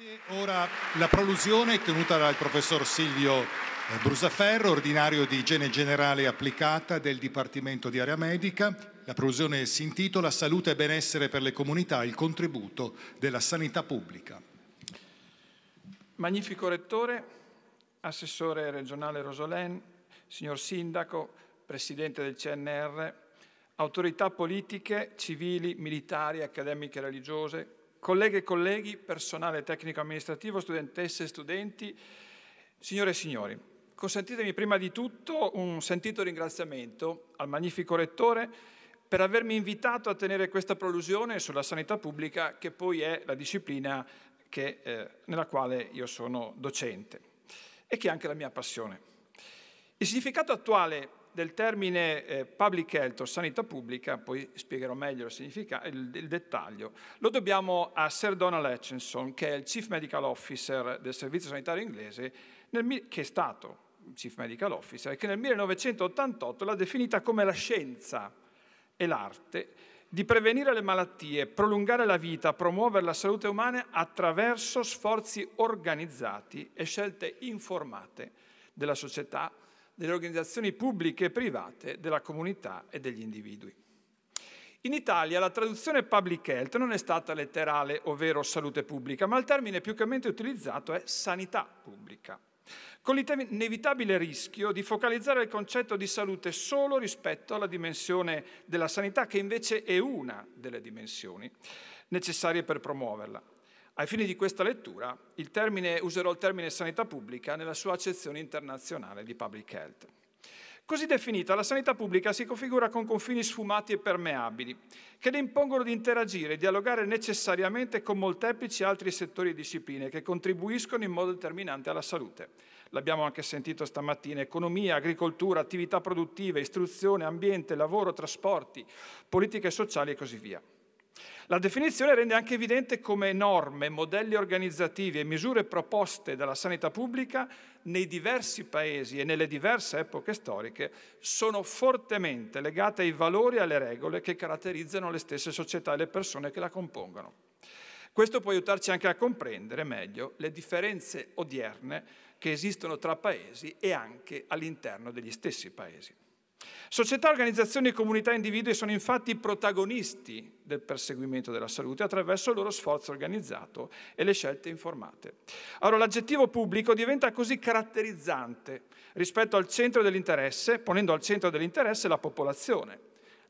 Grazie. Ora la prolusione tenuta dal professor Silvio eh, Brusaferro, ordinario di igiene generale applicata del Dipartimento di Area Medica. La prolusione si intitola Salute e benessere per le comunità, il contributo della sanità pubblica. Magnifico Rettore, Assessore regionale Rosolen, signor Sindaco, Presidente del CNR, autorità politiche, civili, militari, accademiche e religiose, colleghe e colleghi, personale tecnico-amministrativo, studentesse e studenti, signore e signori, consentitemi prima di tutto un sentito ringraziamento al magnifico Rettore per avermi invitato a tenere questa prolusione sulla sanità pubblica che poi è la disciplina che, eh, nella quale io sono docente e che è anche la mia passione. Il significato attuale del termine eh, public health o sanità pubblica, poi spiegherò meglio il, il, il dettaglio, lo dobbiamo a Sir Donald Hutchinson, che è il Chief Medical Officer del Servizio Sanitario Inglese, nel, che è stato Chief Medical Officer, che nel 1988 l'ha definita come la scienza e l'arte di prevenire le malattie, prolungare la vita, promuovere la salute umana attraverso sforzi organizzati e scelte informate della società delle organizzazioni pubbliche e private, della comunità e degli individui. In Italia la traduzione public health non è stata letterale, ovvero salute pubblica, ma il termine più commente utilizzato è sanità pubblica, con l'inevitabile rischio di focalizzare il concetto di salute solo rispetto alla dimensione della sanità, che invece è una delle dimensioni necessarie per promuoverla. Ai fini di questa lettura il termine, userò il termine sanità pubblica nella sua accezione internazionale di public health. Così definita, la sanità pubblica si configura con confini sfumati e permeabili, che le impongono di interagire e dialogare necessariamente con molteplici altri settori e discipline che contribuiscono in modo determinante alla salute. L'abbiamo anche sentito stamattina, economia, agricoltura, attività produttive, istruzione, ambiente, lavoro, trasporti, politiche sociali e così via. La definizione rende anche evidente come norme, modelli organizzativi e misure proposte dalla sanità pubblica nei diversi paesi e nelle diverse epoche storiche sono fortemente legate ai valori e alle regole che caratterizzano le stesse società e le persone che la compongono. Questo può aiutarci anche a comprendere meglio le differenze odierne che esistono tra paesi e anche all'interno degli stessi paesi. Società, organizzazioni, comunità e individui sono infatti i protagonisti del perseguimento della salute attraverso il loro sforzo organizzato e le scelte informate. Allora l'aggettivo pubblico diventa così caratterizzante rispetto al centro dell'interesse, ponendo al centro dell'interesse la popolazione,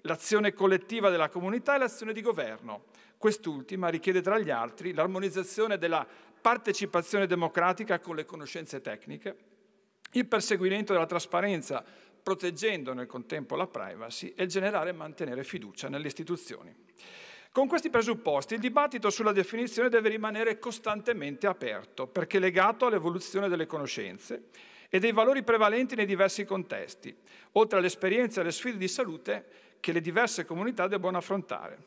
l'azione collettiva della comunità e l'azione di governo. Quest'ultima richiede tra gli altri l'armonizzazione della partecipazione democratica con le conoscenze tecniche, il perseguimento della trasparenza proteggendo nel contempo la privacy e generare e mantenere fiducia nelle istituzioni. Con questi presupposti il dibattito sulla definizione deve rimanere costantemente aperto perché legato all'evoluzione delle conoscenze e dei valori prevalenti nei diversi contesti, oltre all'esperienza e alle sfide di salute che le diverse comunità debbono affrontare.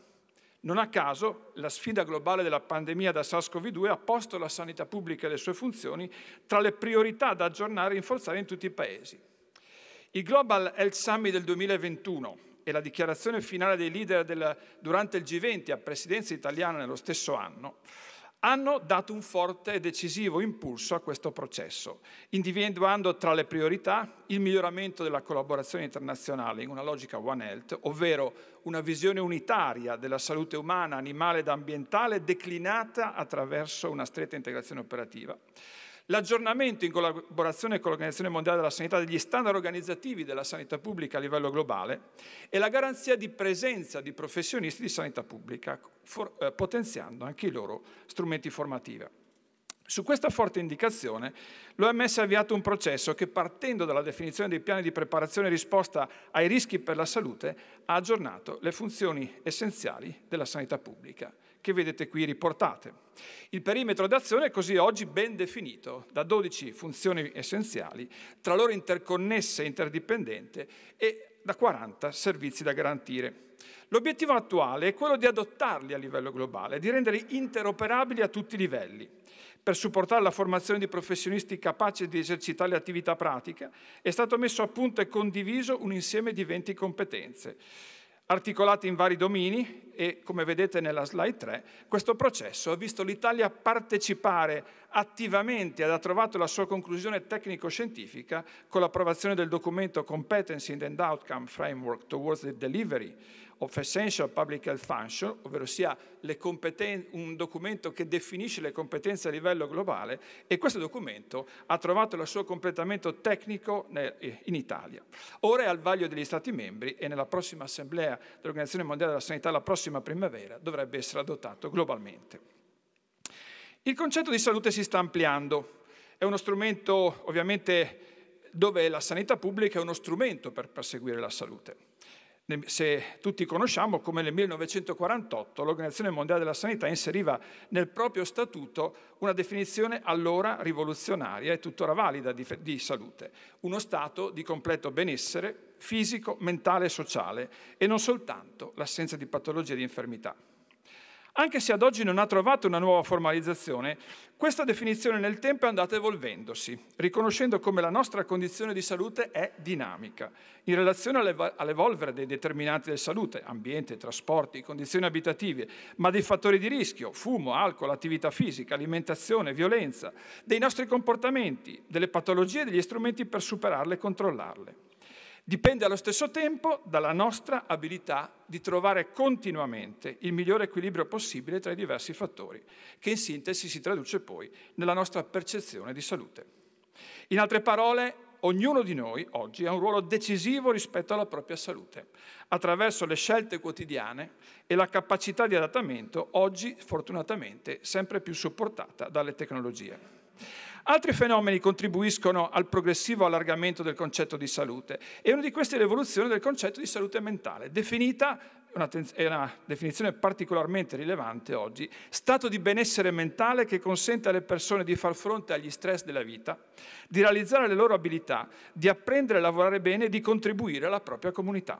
Non a caso la sfida globale della pandemia da SARS-CoV-2 ha posto la sanità pubblica e le sue funzioni tra le priorità da aggiornare e rinforzare in tutti i paesi. Il Global Health Summit del 2021 e la dichiarazione finale dei leader del, durante il G20 a presidenza italiana nello stesso anno hanno dato un forte e decisivo impulso a questo processo, individuando tra le priorità il miglioramento della collaborazione internazionale in una logica One Health, ovvero una visione unitaria della salute umana, animale ed ambientale declinata attraverso una stretta integrazione operativa, L'aggiornamento in collaborazione con l'Organizzazione Mondiale della Sanità degli standard organizzativi della sanità pubblica a livello globale e la garanzia di presenza di professionisti di sanità pubblica, for, eh, potenziando anche i loro strumenti formativi. Su questa forte indicazione l'OMS ha avviato un processo che partendo dalla definizione dei piani di preparazione e risposta ai rischi per la salute ha aggiornato le funzioni essenziali della sanità pubblica che vedete qui riportate. Il perimetro d'azione è così oggi ben definito da 12 funzioni essenziali, tra loro interconnesse e interdipendente, e da 40 servizi da garantire. L'obiettivo attuale è quello di adottarli a livello globale, di renderli interoperabili a tutti i livelli, per supportare la formazione di professionisti capaci di esercitare le attività pratiche, è stato messo a punto e condiviso un insieme di 20 competenze articolati in vari domini e come vedete nella slide 3, questo processo ha visto l'Italia partecipare attivamente ed ha trovato la sua conclusione tecnico-scientifica con l'approvazione del documento Competency and Outcome Framework Towards the Delivery of Essential Public Health Function, ovvero sia un documento che definisce le competenze a livello globale e questo documento ha trovato il suo completamento tecnico eh, in Italia. Ora è al vaglio degli Stati membri e nella prossima assemblea dell'Organizzazione Mondiale della Sanità, la prossima primavera, dovrebbe essere adottato globalmente. Il concetto di salute si sta ampliando, è uno strumento ovviamente dove la sanità pubblica è uno strumento per perseguire la salute se tutti conosciamo come nel 1948 l'Organizzazione Mondiale della Sanità inseriva nel proprio statuto una definizione allora rivoluzionaria e tuttora valida di, di salute, uno stato di completo benessere fisico, mentale e sociale e non soltanto l'assenza di patologie e di infermità. Anche se ad oggi non ha trovato una nuova formalizzazione, questa definizione nel tempo è andata evolvendosi, riconoscendo come la nostra condizione di salute è dinamica, in relazione all'evolvere dei determinanti della salute, ambiente, trasporti, condizioni abitative, ma dei fattori di rischio, fumo, alcol, attività fisica, alimentazione, violenza, dei nostri comportamenti, delle patologie e degli strumenti per superarle e controllarle dipende allo stesso tempo dalla nostra abilità di trovare continuamente il migliore equilibrio possibile tra i diversi fattori, che in sintesi si traduce poi nella nostra percezione di salute. In altre parole, ognuno di noi oggi ha un ruolo decisivo rispetto alla propria salute. Attraverso le scelte quotidiane e la capacità di adattamento, oggi fortunatamente sempre più supportata dalle tecnologie. Altri fenomeni contribuiscono al progressivo allargamento del concetto di salute e uno di questi è l'evoluzione del concetto di salute mentale, definita una, è una definizione particolarmente rilevante oggi, stato di benessere mentale che consente alle persone di far fronte agli stress della vita, di realizzare le loro abilità, di apprendere a lavorare bene e di contribuire alla propria comunità.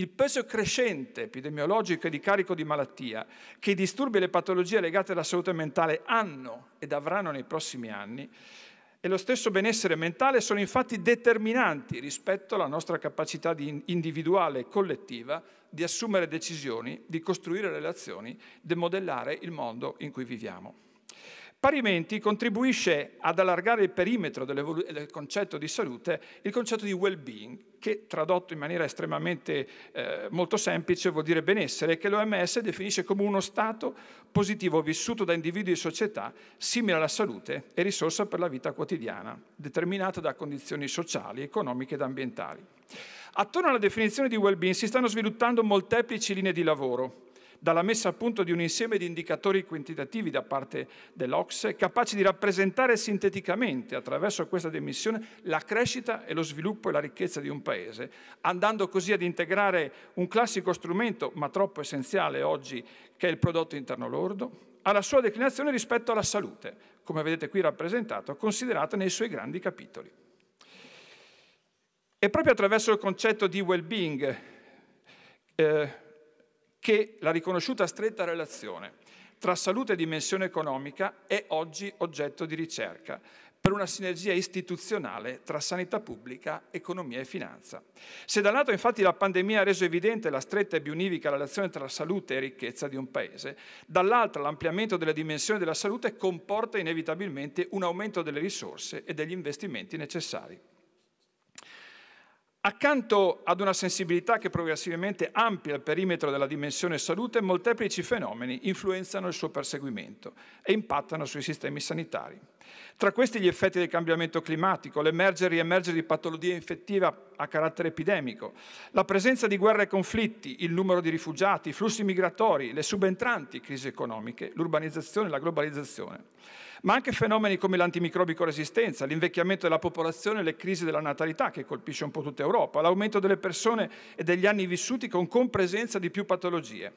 Il peso crescente epidemiologico e di carico di malattia che i disturbi e le patologie legate alla salute mentale hanno ed avranno nei prossimi anni e lo stesso benessere mentale sono infatti determinanti rispetto alla nostra capacità individuale e collettiva di assumere decisioni, di costruire relazioni, di modellare il mondo in cui viviamo. Parimenti contribuisce ad allargare il perimetro del concetto di salute, il concetto di well-being, che tradotto in maniera estremamente eh, molto semplice vuol dire benessere, che l'OMS definisce come uno stato positivo vissuto da individui e società, simile alla salute e risorsa per la vita quotidiana, determinata da condizioni sociali, economiche ed ambientali. Attorno alla definizione di well-being si stanno sviluppando molteplici linee di lavoro, dalla messa a punto di un insieme di indicatori quantitativi da parte dell'Ocse, capaci di rappresentare sinteticamente, attraverso questa demissione, la crescita e lo sviluppo e la ricchezza di un paese, andando così ad integrare un classico strumento, ma troppo essenziale oggi, che è il prodotto interno lordo, alla sua declinazione rispetto alla salute, come vedete qui rappresentato, considerata nei suoi grandi capitoli. E proprio attraverso il concetto di well-being, eh, che la riconosciuta stretta relazione tra salute e dimensione economica è oggi oggetto di ricerca per una sinergia istituzionale tra sanità pubblica, economia e finanza. Se da un lato infatti la pandemia ha reso evidente la stretta e bionivica relazione tra salute e ricchezza di un paese, dall'altro l'ampliamento della dimensione della salute comporta inevitabilmente un aumento delle risorse e degli investimenti necessari. Accanto ad una sensibilità che progressivamente amplia il perimetro della dimensione salute, molteplici fenomeni influenzano il suo perseguimento e impattano sui sistemi sanitari. Tra questi gli effetti del cambiamento climatico, l'emergere e riemergere di patologie infettive a carattere epidemico, la presenza di guerre e conflitti, il numero di rifugiati, i flussi migratori, le subentranti crisi economiche, l'urbanizzazione e la globalizzazione, ma anche fenomeni come l'antimicrobico resistenza, l'invecchiamento della popolazione e le crisi della natalità che colpisce un po' tutta Europa, l'aumento delle persone e degli anni vissuti con compresenza di più patologie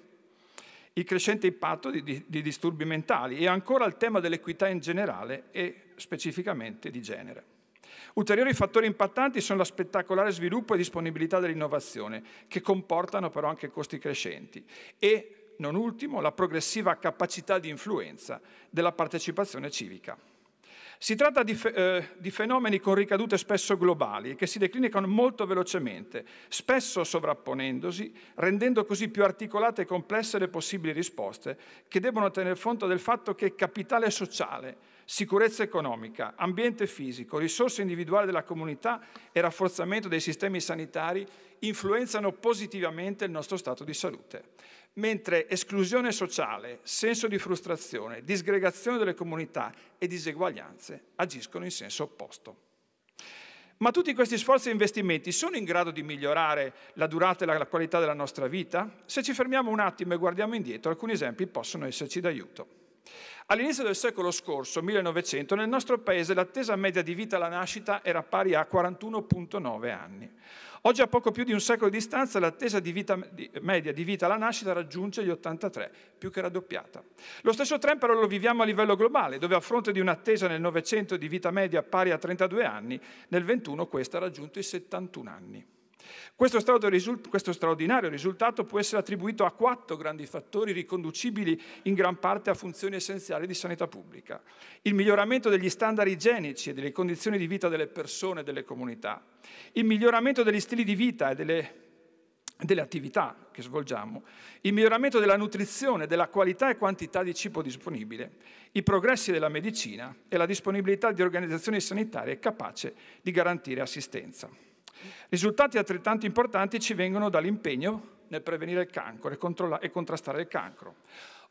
il crescente impatto di, di, di disturbi mentali e ancora il tema dell'equità in generale e specificamente di genere. Ulteriori fattori impattanti sono lo spettacolare sviluppo e disponibilità dell'innovazione, che comportano però anche costi crescenti, e, non ultimo, la progressiva capacità di influenza della partecipazione civica. Si tratta di, eh, di, fenomeni con ricadute spesso globali e che si declinano molto velocemente, spesso sovrapponendosi, rendendo così più articolate e complesse le possibili risposte che devono tener conto del fatto che capitale sociale, sicurezza economica, ambiente fisico, risorse individuali della comunità e rafforzamento dei sistemi sanitari influenzano positivamente il nostro stato di salute mentre esclusione sociale, senso di frustrazione, disgregazione delle comunità e diseguaglianze agiscono in senso opposto. Ma tutti questi sforzi e investimenti sono in grado di migliorare la durata e la qualità della nostra vita? Se ci fermiamo un attimo e guardiamo indietro, alcuni esempi possono esserci d'aiuto. All'inizio del secolo scorso, 1900, nel nostro paese l'attesa media di vita alla nascita era pari a 41,9 anni. Oggi a poco più di un secolo di distanza l'attesa di vita, media di vita alla nascita raggiunge gli 83, più che raddoppiata. Lo stesso trend però lo viviamo a livello globale, dove a fronte di un'attesa nel Novecento di vita media pari a 32 anni, nel 21 questa ha raggiunto i 71 anni. Questo straordinario risultato può essere attribuito a quattro grandi fattori riconducibili in gran parte a funzioni essenziali di sanità pubblica. Il miglioramento degli standard igienici e delle condizioni di vita delle persone e delle comunità, il miglioramento degli stili di vita e delle delle attività che svolgiamo, il miglioramento della nutrizione, della qualità e quantità di cibo disponibile, i progressi della medicina e la disponibilità di organizzazioni sanitarie capaci di garantire assistenza. Risultati altrettanto importanti ci vengono dall'impegno nel prevenire il cancro e, e contrastare il cancro.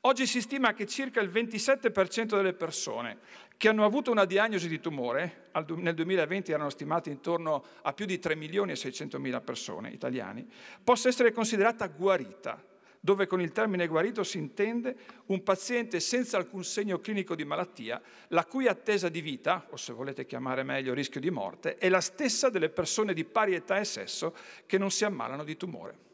Oggi si stima che circa il 27% delle persone che hanno avuto una diagnosi di tumore, nel 2020 erano stimate intorno a più di 3 milioni e 600 mila persone italiani, possa essere considerata guarita dove con il termine guarito si intende un paziente senza alcun segno clinico di malattia, la cui attesa di vita, o se volete chiamare meglio rischio di morte, è la stessa delle persone di pari età e sesso che non si ammalano di tumore.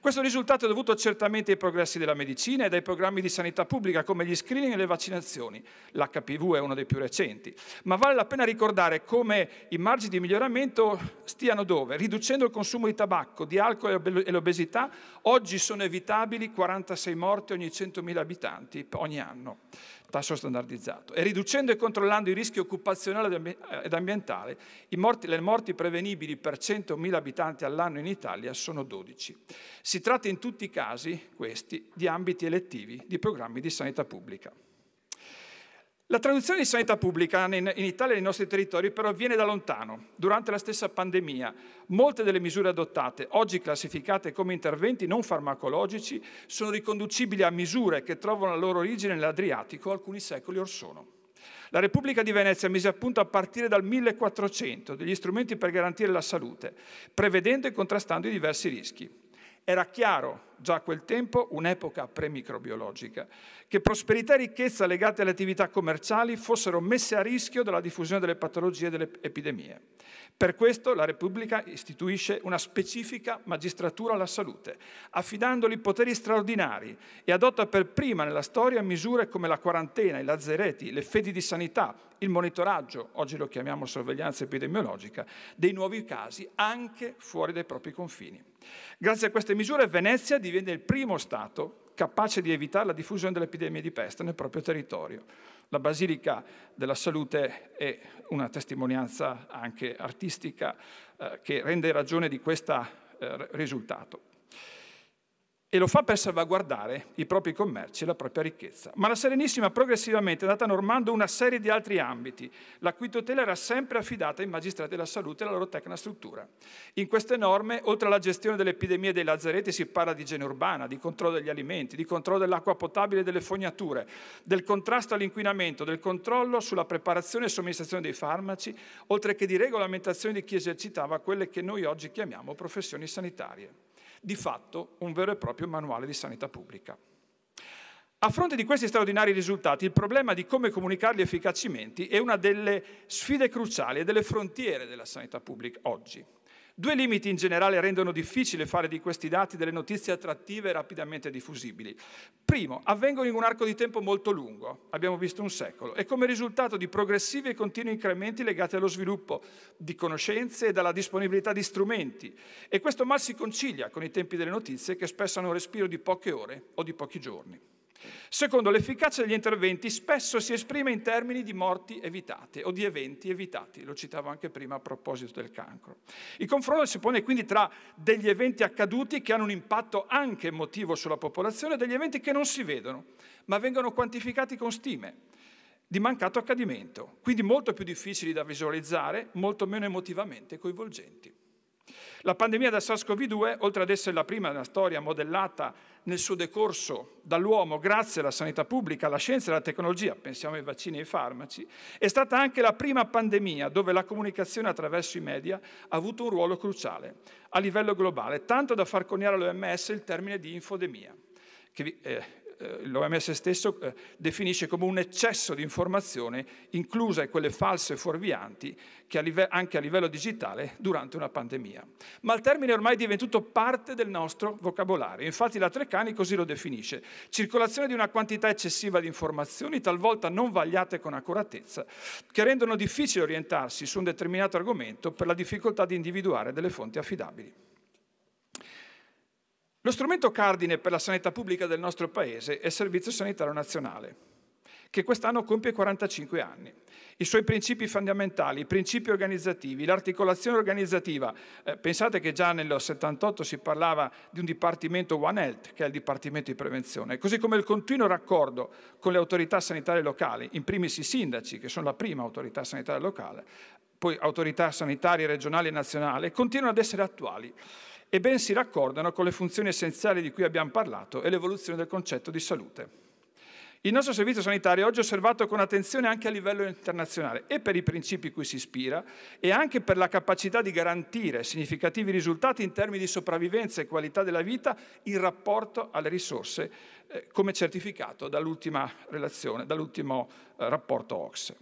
Questo risultato è dovuto certamente ai progressi della medicina e dai programmi di sanità pubblica come gli screening e le vaccinazioni. L'HPV è uno dei più recenti, ma vale la pena ricordare come i margini di miglioramento stiano dove? Riducendo il consumo di tabacco, di alcol e l'obesità, oggi sono evitabili 46 morti ogni 100.000 abitanti ogni anno tasso standardizzato e riducendo e controllando i rischi occupazionali ed ambientali, morti, le morti prevenibili per 100.000 abitanti all'anno in Italia sono 12. Si tratta in tutti i casi, questi, di ambiti elettivi di programmi di sanità pubblica. La traduzione di sanità pubblica in, Italia e nei nostri territori però viene da lontano. Durante la stessa pandemia molte delle misure adottate, oggi classificate come interventi non farmacologici, sono riconducibili a misure che trovano la loro origine nell'Adriatico alcuni secoli or sono. La Repubblica di Venezia mise a punto a partire dal 1400 degli strumenti per garantire la salute, prevedendo e contrastando i diversi rischi. Era chiaro già a quel tempo un'epoca premicrobiologica, che prosperità e ricchezza legate alle attività commerciali fossero messe a rischio dalla diffusione delle patologie e delle epidemie. Per questo la Repubblica istituisce una specifica magistratura alla salute, affidandoli poteri straordinari e adotta per prima nella storia misure come la quarantena, i lazzereti, le fedi di sanità, il monitoraggio, oggi lo chiamiamo sorveglianza epidemiologica, dei nuovi casi anche fuori dai propri confini. Grazie a queste misure Venezia divenne il primo Stato capace di evitare la diffusione dell'epidemia di peste nel proprio territorio. La Basilica della Salute è una testimonianza anche artistica eh, che rende ragione di questo eh, risultato e lo fa per salvaguardare i propri commerci e la propria ricchezza. Ma la Serenissima progressivamente è andata normando una serie di altri ambiti, la cui tutela era sempre affidata ai magistrati della salute e alla loro tecna struttura. In queste norme, oltre alla gestione dell'epidemia epidemie dei lazzaretti, si parla di igiene urbana, di controllo degli alimenti, di controllo dell'acqua potabile e delle fognature, del contrasto all'inquinamento, del controllo sulla preparazione e somministrazione dei farmaci, oltre che di regolamentazione di chi esercitava quelle che noi oggi chiamiamo professioni sanitarie di fatto un vero e proprio manuale di sanità pubblica. A fronte di questi straordinari risultati, il problema di come comunicarli efficacemente è una delle sfide cruciali e delle frontiere della sanità pubblica oggi. Due limiti in generale rendono difficile fare di questi dati delle notizie attrattive e rapidamente diffusibili. Primo, avvengono in un arco di tempo molto lungo, abbiamo visto un secolo, e come risultato di progressivi e continui incrementi legati allo sviluppo di conoscenze e dalla disponibilità di strumenti. E questo mal si concilia con i tempi delle notizie che spesso hanno un respiro di poche ore o di pochi giorni. Secondo, l'efficacia degli interventi spesso si esprime in termini di morti evitate o di eventi evitati, lo citavo anche prima a proposito del cancro. Il confronto si pone quindi tra degli eventi accaduti che hanno un impatto anche emotivo sulla popolazione e degli eventi che non si vedono, ma vengono quantificati con stime di mancato accadimento, quindi molto più difficili da visualizzare, molto meno emotivamente coinvolgenti. La pandemia da SARS-CoV-2, oltre ad essere la prima nella storia modellata nel suo decorso dall'uomo grazie alla sanità pubblica, alla scienza e alla tecnologia, pensiamo ai vaccini e ai farmaci, è stata anche la prima pandemia dove la comunicazione attraverso i media ha avuto un ruolo cruciale a livello globale, tanto da far coniare all'OMS il termine di infodemia che eh, eh, l'OMS stesso eh, definisce come un eccesso di informazione, incluse quelle false e fuorvianti, che a live- anche a livello digitale durante una pandemia. Ma il termine è ormai è diventato parte del nostro vocabolario. Infatti la Treccani così lo definisce. Circolazione di una quantità eccessiva di informazioni, talvolta non vagliate con accuratezza, che rendono difficile orientarsi su un determinato argomento per la difficoltà di individuare delle fonti affidabili. Lo strumento cardine per la sanità pubblica del nostro Paese è il Servizio Sanitario Nazionale, che quest'anno compie 45 anni. I suoi principi fondamentali, i principi organizzativi, l'articolazione organizzativa. Eh, pensate che già nel 78 si parlava di un dipartimento One Health, che è il dipartimento di prevenzione, così come il continuo raccordo con le autorità sanitarie locali, in primis i sindaci, che sono la prima autorità sanitaria locale, poi autorità sanitarie regionali e nazionali, continuano ad essere attuali e ben si raccordano con le funzioni essenziali di cui abbiamo parlato e l'evoluzione del concetto di salute. Il nostro servizio sanitario è oggi osservato con attenzione anche a livello internazionale e per i principi cui si ispira e anche per la capacità di garantire significativi risultati in termini di sopravvivenza e qualità della vita in rapporto alle risorse, eh, come certificato dall'ultima relazione, dall'ultimo eh, rapporto OXE.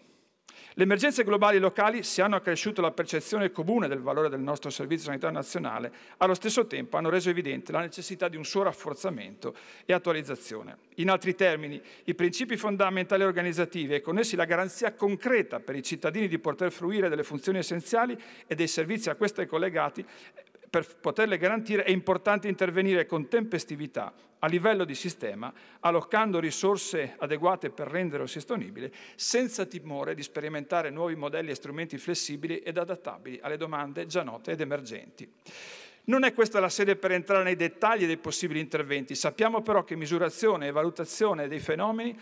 Le emergenze globali e locali si hanno accresciuto la percezione comune del valore del nostro Servizio Sanitario Nazionale, allo stesso tempo hanno reso evidente la necessità di un suo rafforzamento e attualizzazione. In altri termini, i principi fondamentali organizzativi e con essi la garanzia concreta per i cittadini di poter fruire delle funzioni essenziali e dei servizi a queste collegati per poterle garantire è importante intervenire con tempestività a livello di sistema, allocando risorse adeguate per renderlo sostenibile, senza timore di sperimentare nuovi modelli e strumenti flessibili ed adattabili alle domande già note ed emergenti. Non è questa la sede per entrare nei dettagli dei possibili interventi, sappiamo però che misurazione e valutazione dei fenomeni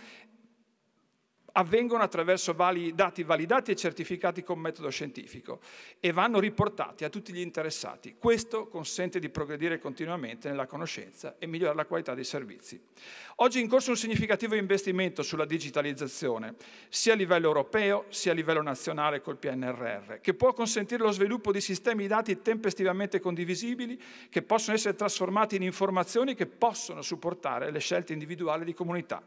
avvengono attraverso vali, dati validati e certificati con metodo scientifico e vanno riportati a tutti gli interessati. Questo consente di progredire continuamente nella conoscenza e migliorare la qualità dei servizi. Oggi è in corso un significativo investimento sulla digitalizzazione, sia a livello europeo sia a livello nazionale col PNRR, che può consentire lo sviluppo di sistemi dati tempestivamente condivisibili che possono essere trasformati in informazioni che possono supportare le scelte individuali di comunità.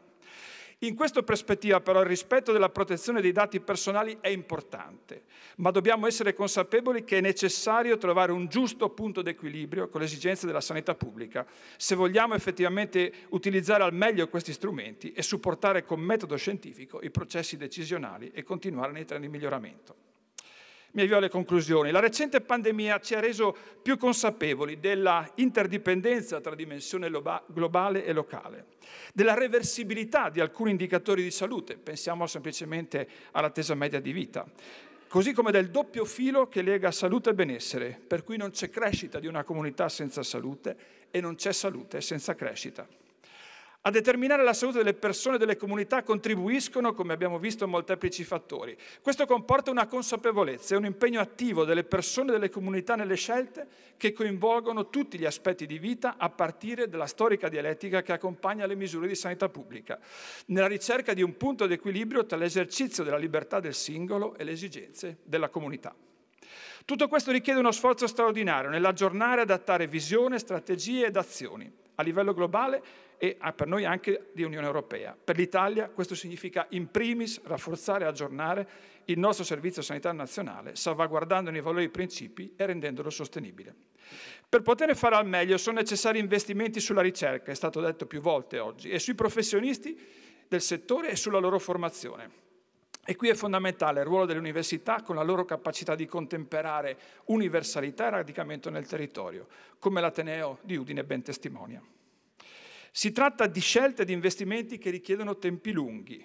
In questa prospettiva però il rispetto della protezione dei dati personali è importante, ma dobbiamo essere consapevoli che è necessario trovare un giusto punto d'equilibrio con le esigenze della sanità pubblica, se vogliamo effettivamente utilizzare al meglio questi strumenti e supportare con metodo scientifico i processi decisionali e continuare nei treni di miglioramento. Mi avvio alle conclusioni. La recente pandemia ci ha reso più consapevoli della interdipendenza tra dimensione globale e locale, della reversibilità di alcuni indicatori di salute, pensiamo semplicemente all'attesa media di vita, così come del doppio filo che lega salute e benessere, per cui non c'è crescita di una comunità senza salute e non c'è salute senza crescita. A determinare la salute delle persone e delle comunità contribuiscono, come abbiamo visto, molteplici fattori. Questo comporta una consapevolezza e un impegno attivo delle persone e delle comunità nelle scelte che coinvolgono tutti gli aspetti di vita a partire dalla storica dialettica che accompagna le misure di sanità pubblica, nella ricerca di un punto di equilibrio tra l'esercizio della libertà del singolo e le esigenze della comunità. Tutto questo richiede uno sforzo straordinario nell'aggiornare e adattare visione, strategie ed azioni a livello globale e ah, per noi anche di Unione Europea. Per l'Italia questo significa in primis rafforzare e aggiornare il nostro servizio sanitario nazionale, salvaguardandone i valori e i principi e rendendolo sostenibile. Per poter fare al meglio sono necessari investimenti sulla ricerca, è stato detto più volte oggi, e sui professionisti del settore e sulla loro formazione. E qui è fondamentale il ruolo delle università con la loro capacità di contemperare universalità e radicamento nel territorio, come l'Ateneo di Udine ben testimonia. Si tratta di scelte e di investimenti che richiedono tempi lunghi,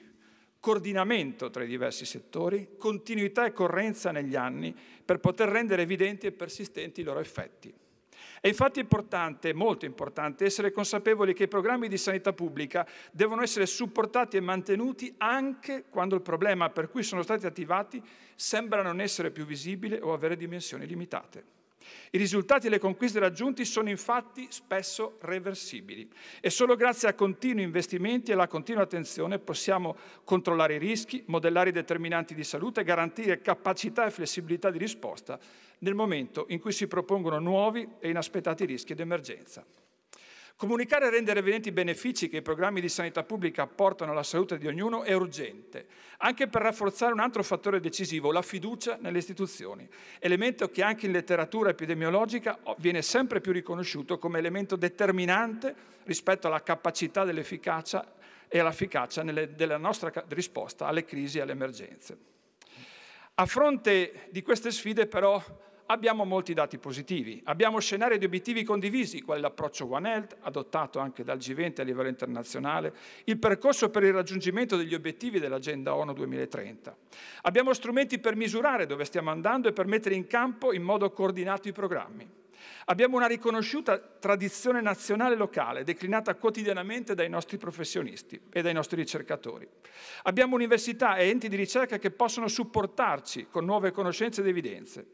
coordinamento tra i diversi settori, continuità e correnza negli anni per poter rendere evidenti e persistenti i loro effetti. È infatti importante, molto importante, essere consapevoli che i programmi di sanità pubblica devono essere supportati e mantenuti anche quando il problema per cui sono stati attivati sembra non essere più visibile o avere dimensioni limitate. I risultati e le conquiste raggiunti sono infatti spesso reversibili e solo grazie a continui investimenti e alla continua attenzione possiamo controllare i rischi, modellare i determinanti di salute e garantire capacità e flessibilità di risposta nel momento in cui si propongono nuovi e inaspettati rischi d'emergenza. Comunicare e rendere evidenti i benefici che i programmi di sanità pubblica apportano alla salute di ognuno è urgente, anche per rafforzare un altro fattore decisivo, la fiducia nelle istituzioni, elemento che anche in letteratura epidemiologica viene sempre più riconosciuto come elemento determinante rispetto alla capacità dell'efficacia e all'efficacia della nostra risposta alle crisi e alle emergenze. A fronte di queste sfide però abbiamo molti dati positivi. Abbiamo scenari di obiettivi condivisi, quali l'approccio One Health, adottato anche dal G20 a livello internazionale, il percorso per il raggiungimento degli obiettivi dell'Agenda ONU 2030. Abbiamo strumenti per misurare dove stiamo andando e per mettere in campo in modo coordinato i programmi. Abbiamo una riconosciuta tradizione nazionale e locale, declinata quotidianamente dai nostri professionisti e dai nostri ricercatori. Abbiamo università e enti di ricerca che possono supportarci con nuove conoscenze ed evidenze.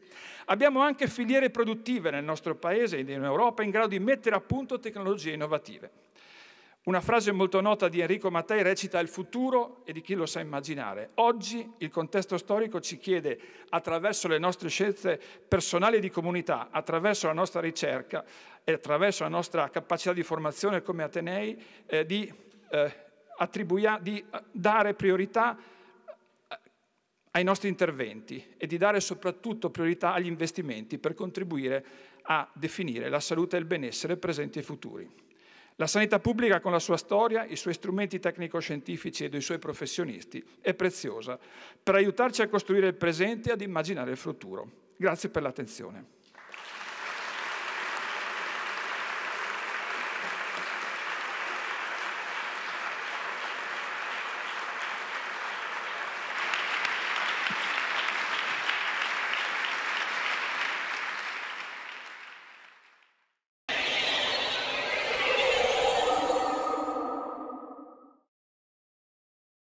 Abbiamo anche filiere produttive nel nostro Paese ed in Europa in grado di mettere a punto tecnologie innovative. Una frase molto nota di Enrico Mattei recita il futuro e di chi lo sa immaginare. Oggi il contesto storico ci chiede, attraverso le nostre scelte personali di comunità, attraverso la nostra ricerca e attraverso la nostra capacità di formazione come Atenei, eh, di, eh, di eh, dare priorità eh, ai nostri interventi e di dare soprattutto priorità agli investimenti per contribuire a definire la salute e il benessere presenti e futuri. La sanità pubblica con la sua storia, i suoi strumenti tecnico-scientifici ed i suoi professionisti è preziosa per aiutarci a costruire il presente e ad immaginare il futuro. Grazie per l'attenzione.